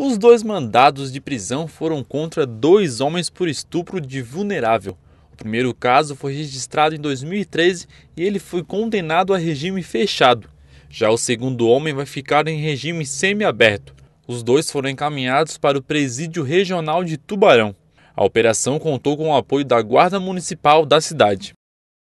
Os dois mandados de prisão foram contra dois homens por estupro de vulnerável. O primeiro caso foi registrado em 2013 e ele foi condenado a regime fechado. Já o segundo homem vai ficar em regime semiaberto. Os dois foram encaminhados para o Presídio Regional de Tubarão. A operação contou com o apoio da Guarda Municipal da cidade.